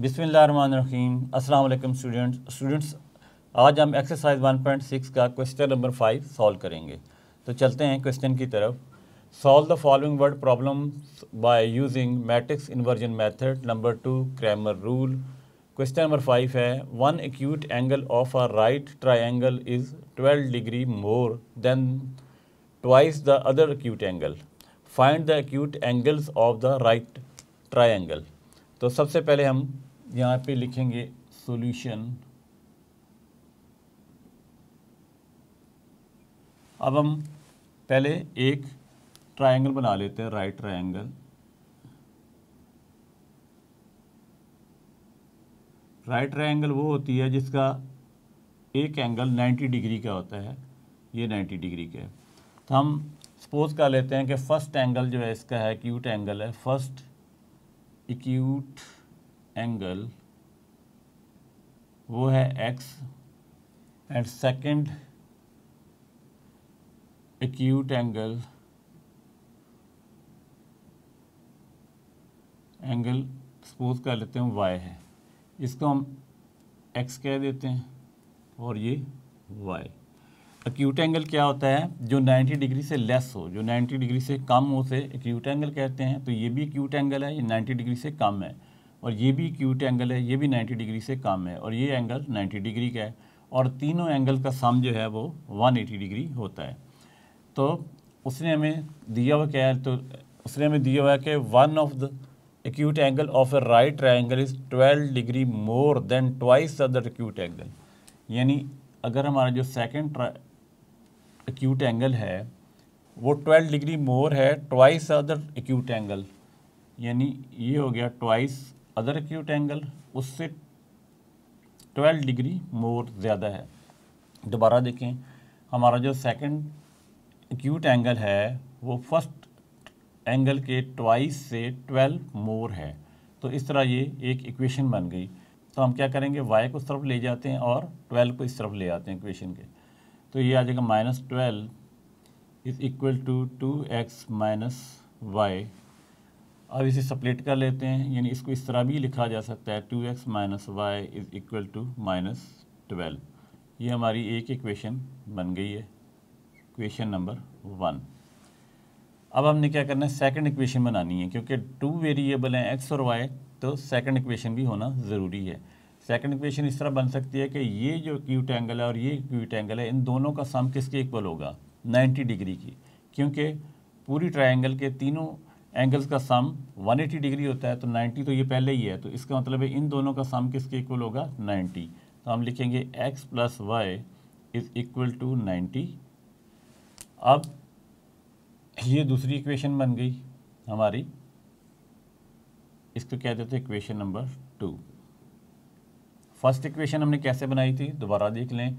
बिसमीम अस्सलाम students students आज हम एक्सरसाइज 1.6 का क्वेश्चन नंबर फाइव सॉल्व करेंगे तो चलते हैं क्वेश्चन की तरफ solve the following word problem by using matrix inversion method number two Cramer rule question number five है one acute angle of a right triangle is twelve degree more than twice the other acute angle find the acute angles of the right triangle तो सबसे पहले हम यहाँ पे लिखेंगे solution अब हम पहले एक ट्रायंगल बना लेते हैं राइट ट्रायंगल राइट ट्रायंगल वो होती है जिसका एक एंगल 90 डिग्री का होता है ये 90 डिग्री का है तो हम सपोज कर लेते हैं कि फ़र्स्ट एंगल जो है इसका है एक्यूट एंगल है फर्स्ट एक्यूट एंगल वो है x and second acute angle angle suppose कर लेते हैं वाई है इसको हम एक्स कह देते हैं और ये वाई एक्यूट एंगल क्या होता है जो 90 डिग्री से लेस हो जो 90 डिग्री से कम हो से एक्यूट एंगल कहते हैं तो ये भी एक्यूट एंगल है ये 90 डिग्री से कम है और ये भी क्यूट एंगल है ये भी 90 डिग्री से कम है और ये एंगल 90 डिग्री का है और तीनों एंगल का सम जो है वो 180 डिग्री होता है तो उसने हमें दिया हुआ क्या है तो उसने हमें दिया हुआ है कि one of the acute angle of a right triangle is 12 degree more than twice of acute angle यानी अगर हमारा जो सेकेंड एक्यूट एंगल है वो ट्वेल्व डिग्री मोर है ट्वाइस अदर एक्यूट एंगल यानी ये हो गया ट्वाइस अदर एक्यूट एंगल उससे 12 डिग्री मोर ज़्यादा है दोबारा देखें हमारा जो सेकंड एक्यूट एंगल है वो फर्स्ट एंगल के ट्वाइस से 12 मोर है तो इस तरह ये एक इक्वेशन बन गई तो हम क्या करेंगे वाई को इस तरफ ले जाते हैं और 12 को इस तरफ ले आते हैं इक्वेशन के तो ये आ जाएगा minus twelve is equal to two x minus y अब इसे सप्लेट कर लेते हैं यानी इसको इस तरह भी लिखा जा सकता है two x minus y is equal to minus twelve ये हमारी एक इक्वेशन बन गई है इक्वेशन नंबर वन अब हमने क्या करना है सेकंड इक्वेशन बनानी है क्योंकि टू वेरिएबल हैं एक्स और वाई तो सेकंड इक्वेशन भी होना ज़रूरी है सेकंड इक्वेशन इस तरह बन सकती है कि ये जो क्यूट एंगल है और ये क्यूट एंगल है इन दोनों का सम किसके इक्वल होगा नाइन्टी डिग्री की क्योंकि पूरी ट्राइंगल के तीनों एंगल्स का सम 180 डिग्री होता है तो 90 तो ये पहले ही है तो इसका मतलब है इन दोनों का सम किसके इक्वल होगा 90 तो हम लिखेंगे x plus y is equal to ninety अब ये दूसरी इक्वेशन बन गई हमारी इसको कहते देते equation number two first equation हमने कैसे बनाई थी दोबारा देख लें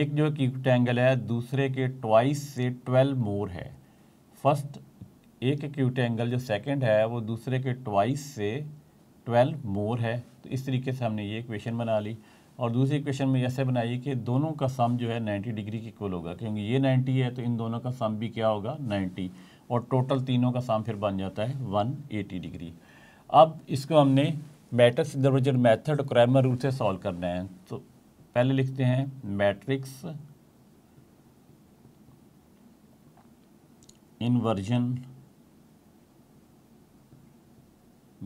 एक जो एंगल है दूसरे के ट्वाइस से ट्वेल्व मोर है फर्स्ट एक एक्यूट एंगल जो सेकंड है वो दूसरे के ट्वाइस से ट्वेल्व मोर है तो इस तरीके से हमने ये इक्वेशन बना ली और दूसरी इक्वेशन में ऐसे बनाई कि दोनों का सम जो है नाइन्टी डिग्री की इक्वल होगा क्योंकि ये नाइन्टी है तो इन दोनों का सम भी क्या होगा नाइन्टी और टोटल तीनों का सम फिर बन जाता है वन डिग्री अब इसको हमने मैट्रिक्स डिटर्मिनेंट मैथड और क्रैमर रूल से सॉल्व करना है तो पहले लिखते हैं मैट्रिक्स इन्वर्जन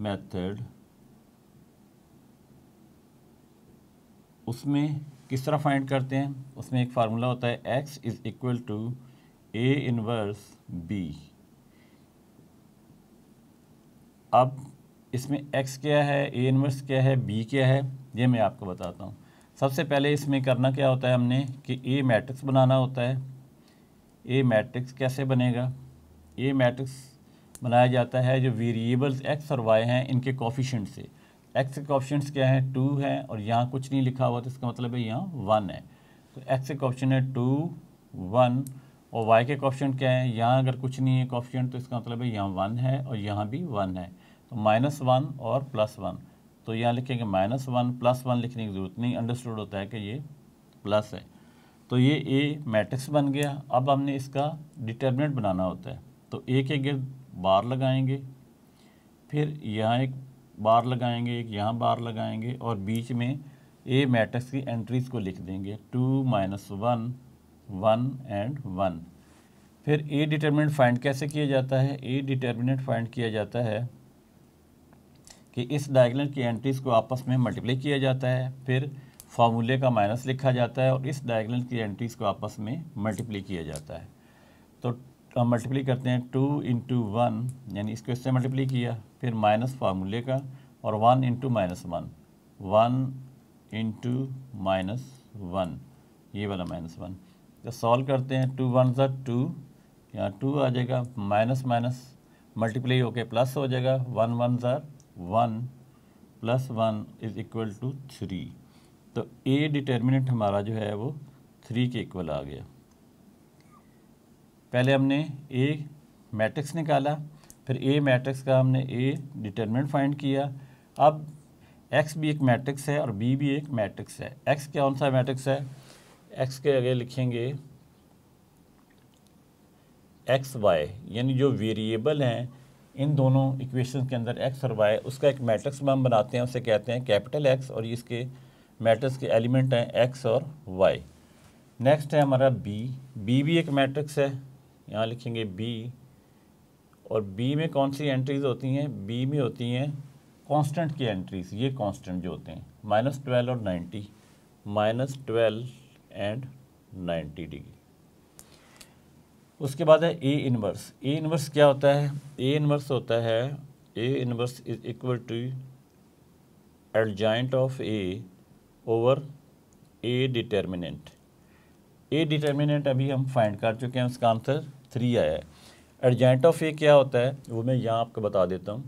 मेथड उसमें किस तरह फाइंड करते हैं उसमें एक फार्मूला होता है x is equal to A inverse B अब इसमें एक्स क्या है ए इनवर्स क्या है बी क्या है ये मैं आपको बताता हूँ सबसे पहले इसमें करना क्या होता है हमने कि ए मैट्रिक्स बनाना होता है ए मैट्रिक्स कैसे बनेगा ए मैट्रिक्स बनाया जाता है जो वेरिएबल्स एक्स और वाई हैं इनके कॉफिशेंट से एक्स के कॉफिशेंट्स क्या हैं टू हैं और यहाँ कुछ नहीं लिखा हुआ तो इसका मतलब है यहाँ वन है तो एक्स के ऑप्शन है टू वन और वाई के ऑप्शन क्या है यहाँ अगर कुछ नहीं है कॉफिशेंट तो इसका मतलब है यहाँ वन है और यहाँ भी वन है तो माइनस वन और प्लस वन तो यहाँ लिखेंगे माइनस वन प्लस वन लिखने की ज़रूरत नहीं अंडरस्टूड होता है कि ये प्लस है तो ये ए मैट्रिक्स बन गया अब हमने इसका डिटर्मिनेंट बनाना होता है तो ए के गिर्द बार लगाएंगे फिर यहाँ एक बार लगाएंगे एक यहाँ बार लगाएंगे और बीच में ए मैट्रिक्स की एंट्रीज़ को लिख देंगे two minus one one and one फिर ए डिटर्मिनेंट फाइंड कैसे किया जाता है ए डिटर्मिनेंट फाइंड किया जाता है कि इस डायगनल की एंट्रीज़ को आपस में मल्टीप्लाई किया जाता है फिर फार्मूले का माइनस लिखा जाता है और इस डायगनल की एंट्रीज़ को आपस में मल्टीप्लाई किया जाता है तो तो हम मल्टीप्ली करते हैं टू इंटू वन यानी इसको इससे मल्टीप्ली किया फिर माइनस फार्मूले का और one into minus one one into minus one ये वाला माइनस वन तो सॉल्व करते हैं टू वन ज़ा टू यहाँ टू आ जाएगा माइनस माइनस मल्टीप्लाई होके प्लस हो जाएगा वन वन जार one plus one is equal to three तो ए डिटर्मिनेंट हमारा जो है वो थ्री के इक्वल आ गया पहले हमने ए मैट्रिक्स निकाला फिर ए मैट्रिक्स का हमने ए डिटर्मिनेंट फाइंड किया अब एक्स भी एक मैट्रिक्स है और बी भी एक मैट्रिक्स है एक्स कौन सा मैट्रिक्स है एक्स के आगे लिखेंगे एक्स वाई यानी जो वेरिएबल हैं इन दोनों इक्वेशन के अंदर एक्स और वाई उसका एक मैट्रिक्स हम बनाते हैं उसे कहते हैं कैपिटल एक्स और इसके मैट्रिक्स के एलिमेंट हैं एक्स और वाई नेक्स्ट है हमारा बी बी भी एक मैट्रिक्स है यहाँ लिखेंगे बी और बी में कौन सी एंट्रीज होती हैं बी में होती हैं कांस्टेंट की एंट्रीज ये कांस्टेंट जो होते हैं माइनस ट्वेल्व और ninety minus twelve and ninety degree उसके बाद है ए इनवर्स ए इनवर्स क्या होता है ए इनवर्स होता है A inverse is equal to adjoint of A over A determinant A determinant अभी हम फाइंड कर चुके हैं उसका आंसर थ्री आया है एडजाइंट ऑफ ए क्या होता है वो मैं यहाँ आपको बता देता हूँ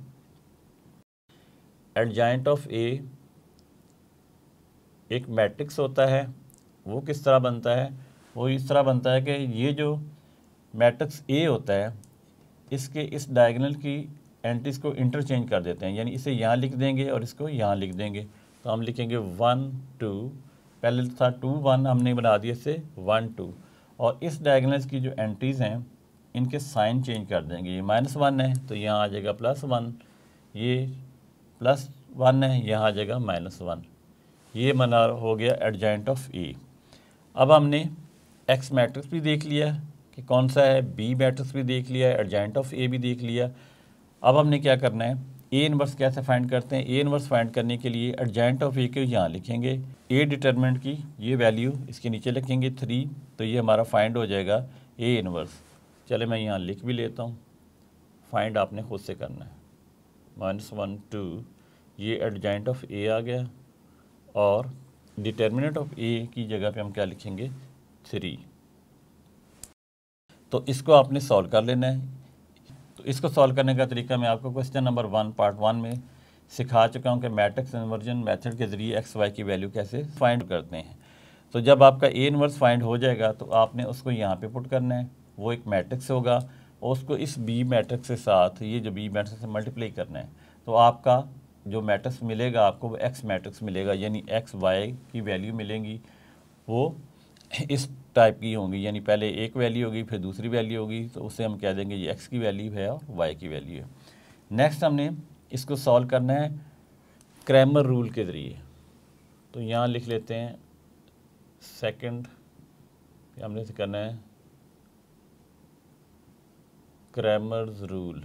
एडजाइंट ऑफ ए एक मैट्रिक्स होता है वो किस तरह बनता है वो इस तरह बनता है कि ये जो मैट्रिक्स ए होता है इसके इस डायगनल की एंट्रीज को इंटरचेंज कर देते हैं यानी इसे यहाँ लिख देंगे और इसको यहाँ लिख देंगे तो हम लिखेंगे वन टू पहले तो था टू वन हमने बना दिया इससे वन टू और इस डायगनल की जो एंट्रीज़ हैं इनके साइन चेंज कर देंगे ये माइनस वन है तो यहाँ आ जाएगा प्लस वन ये प्लस वन है यहाँ आ जाएगा माइनस वन ये मना हो गया एडजेंट ऑफ ए अब हमने एक्स मैट्रिक्स भी देख लिया कि कौन सा है बी मैट्रिक्स भी देख लिया एडजेंट ऑफ ए भी देख लिया अब हमने क्या करना है ए इनवर्स कैसे फाइंड करते हैं ए इनवर्स फाइंड करने के लिए एडजेंट ऑफ ए के यहाँ लिखेंगे ए डिटर्मेंट की ये वैल्यू इसके नीचे लिखेंगे थ्री तो ये हमारा फाइंड हो जाएगा ए इनवर्स चले मैं यहाँ लिख भी लेता हूँ फाइंड आपने खुद से करना है माइनस वन टू ये एडजेंट ऑफ ए आ गया और डिटर्मिनेट ऑफ ए की जगह पे हम क्या लिखेंगे थ्री तो इसको आपने सॉल्व कर लेना है तो इसको सॉल्व करने का तरीका मैं आपको question number one part one में सिखा चुका हूँ कि मैट्रिक्स इन्वर्जन मेथड के ज़रिए एक्स वाई की वैल्यू कैसे फाइंड करते हैं तो जब आपका ए इन्वर्स फाइंड हो जाएगा तो आपने उसको यहाँ पे पुट करना है वो एक मैट्रिक्स होगा और उसको इस बी मैट्रिक्स के साथ ये जो बी मैट्रिक्स से मल्टीप्लाई करना है तो आपका जो मैट्रिक्स मिलेगा आपको वो एक्स मैट्रिक्स मिलेगा यानी एक्स वाई की वैल्यू मिलेंगी वो इस टाइप की होंगी यानी पहले एक वैल्यू होगी फिर दूसरी वैल्यू होगी तो उसे हम कह देंगे ये एक्स की वैल्यू है और वाई की वैल्यू है नेक्स्ट हमने इसको सॉल्व करना है क्रैमर रूल के ज़रिए तो यहाँ लिख लेते हैं सेकंड हमने से करना है क्रैमर्स रूल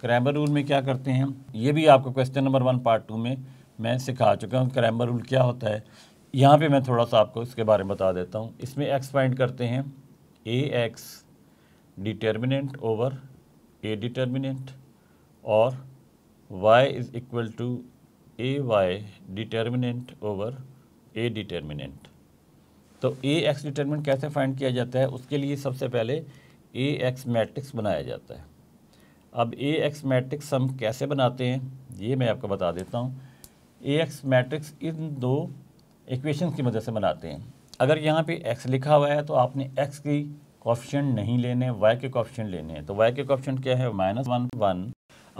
क्रैमर रूल में क्या करते हैं ये भी आपको question number one part two में मैं सिखा चुका हूँ क्रैमर रूल क्या होता है यहाँ पे मैं थोड़ा सा आपको इसके बारे में बता देता हूँ इसमें एक्स फाइंड करते हैं A x determinant over A determinant और y is equal to A y determinant over A determinant तो ए एक्स डिटर्मिनेंट कैसे फाइंड किया जाता है उसके लिए सबसे पहले ए एक्स मैट्रिक्स बनाया जाता है अब ए एक्स मैट्रिक्स हम कैसे बनाते हैं ये मैं आपको बता देता हूँ ए एक्स मैट्रिक्स इन दो इक्वेशन की मदद से बनाते हैं अगर यहाँ पे x लिखा हुआ है तो आपने x की कॉप्शन नहीं लेने y के कॉप्शन लेने हैं तो y के कॉप्शन क्या है माइनस वन वन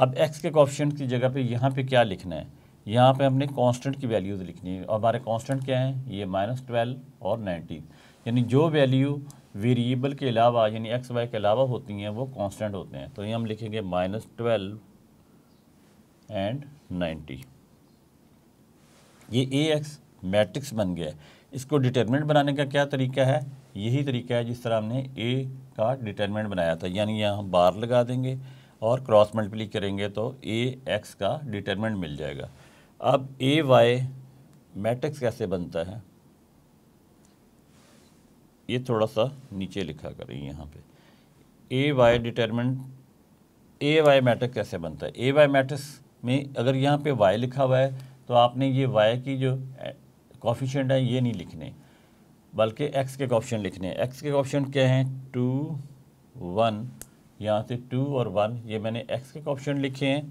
अब x के कॉप्शन की जगह पे यहाँ पे क्या लिखना है यहाँ पे हमने कांस्टेंट की वैल्यूज़ लिखनी है और हमारे कांस्टेंट क्या हैं ये माइनस ट्वेल्व और नाइन्टीन यानी जो वैल्यू वेरिएबल के अलावा यानी एक्स वाई के अलावा होती हैं वो कॉन्सटेंट होते हैं तो ये हम लिखेंगे माइनस ट्वेल्व एंड नाइन्टी ये ए एक्स मैट्रिक्स बन गया इसको डिटर्मिनेंट बनाने का क्या तरीका है यही तरीका है जिस तरह हमने ए का डिटर्मिनेंट बनाया था यानी यहाँ हम बार लगा देंगे और क्रॉस मल्टीप्ली करेंगे तो ए एक्स का डिटर्मिनेंट मिल जाएगा अब ए वाई मैट्रिक्स कैसे बनता है ये थोड़ा सा नीचे लिखा करें यहाँ पे A y determinant A y matrix कैसे बनता है ए वाई मैट्रिक्स में अगर यहाँ पे वाई लिखा हुआ है तो आपने ये वाई की जो कॉफिशेंट हैं ये नहीं लिखने बल्कि एक्स के कॉप्शन लिखने एक्स के ऑप्शन क्या हैं टू वन यहाँ से टू और वन ये मैंने एक्स के कॉप्शन लिखे हैं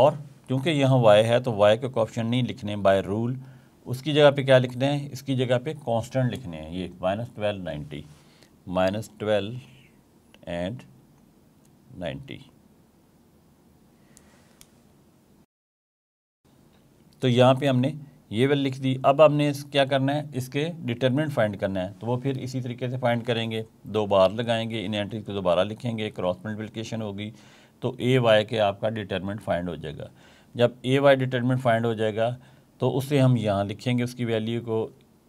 और क्योंकि यहाँ वाई है तो वाई के कॉप्शन नहीं लिखने बाय रूल उसकी जगह पे क्या लिखने हैं इसकी जगह पे कांस्टेंट लिखने हैं ये minus twelve ninety minus twelve and ninety तो यहाँ पे हमने ये वैल्यू लिख दी अब आपने क्या करना है इसके डिटर्मिनेंट फाइंड करना है तो वो फिर इसी तरीके से फाइंड करेंगे दो बार लगाएंगे इन एंट्री को दोबारा लिखेंगे क्रॉस मल्टीप्लिकेशन होगी तो ए वाई के आपका डिटर्मिनेंट फाइंड हो जाएगा जब ए वाई डिटर्मिनेंट फाइंड हो जाएगा तो उसे हम यहाँ लिखेंगे उसकी वैल्यू को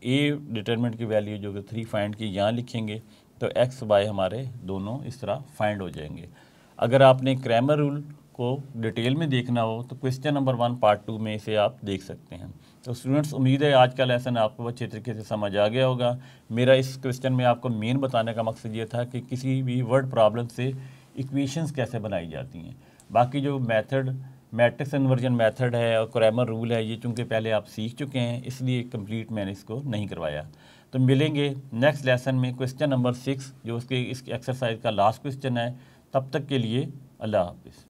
ए डिटर्मिनेंट की वैल्यू जो कि थ्री फाइंड की यहाँ लिखेंगे तो एक्स वाई हमारे दोनों इस तरह फाइंड हो जाएंगे अगर आपने क्रैमर रूल को डिटेल में देखना हो तो question number one part two में इसे आप देख सकते हैं तो स्टूडेंट्स उम्मीद है आज का लेसन आपको अच्छे तरीके से समझ आ गया होगा मेरा इस क्वेश्चन में आपको मेन बताने का मकसद ये था कि किसी भी वर्ड प्रॉब्लम से इक्वेशंस कैसे बनाई जाती हैं बाकी जो मेथड मैट्रिक्स इन्वर्जन मेथड है और क्रैमर रूल है ये चूँकि पहले आप सीख चुके हैं इसलिए कम्प्लीट मैंने इसको नहीं करवाया तो मिलेंगे नेक्स्ट लेसन में क्वेश्चन नंबर सिक्स जो उसके इस एक्सरसाइज का लास्ट क्वेश्चन है तब तक के लिए अल्लाह हाफिज़